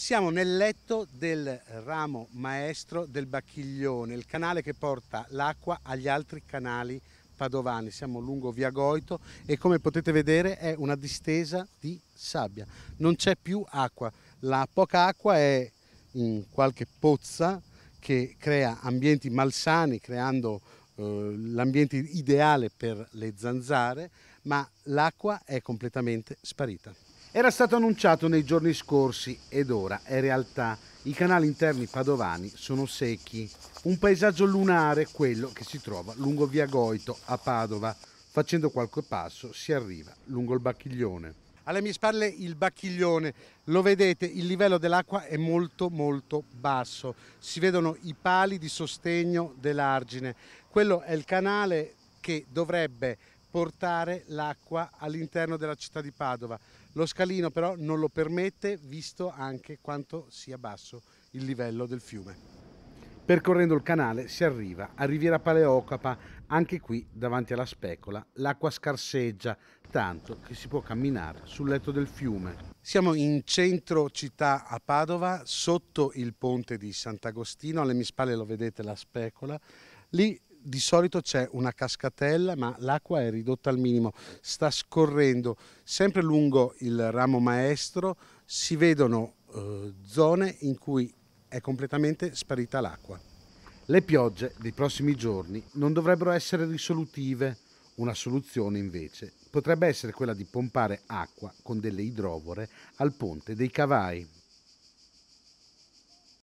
Siamo nel letto del ramo maestro del Bacchiglione, il canale che porta l'acqua agli altri canali padovani. Siamo lungo via Goito e come potete vedere è una distesa di sabbia. Non c'è più acqua, la poca acqua è in qualche pozza che crea ambienti malsani, creando eh, l'ambiente ideale per le zanzare, ma l'acqua è completamente sparita. Era stato annunciato nei giorni scorsi ed ora è realtà. I canali interni padovani sono secchi. Un paesaggio lunare quello che si trova lungo via Goito a Padova. Facendo qualche passo si arriva lungo il Bacchiglione. Alle mie spalle il bacchiglione, lo vedete, il livello dell'acqua è molto molto basso, si vedono i pali di sostegno dell'argine. Quello è il canale che dovrebbe portare l'acqua all'interno della città di Padova. Lo scalino però non lo permette visto anche quanto sia basso il livello del fiume. Percorrendo il canale si arriva a Riviera Paleocapa, anche qui davanti alla specola l'acqua scarseggia tanto che si può camminare sul letto del fiume. Siamo in centro città a Padova, sotto il ponte di Sant'Agostino, alle mie spalle lo vedete la specola, lì di solito c'è una cascatella ma l'acqua è ridotta al minimo, sta scorrendo sempre lungo il ramo maestro, si vedono eh, zone in cui è completamente sparita l'acqua. Le piogge dei prossimi giorni non dovrebbero essere risolutive, una soluzione invece potrebbe essere quella di pompare acqua con delle idrovore al ponte dei Cavai.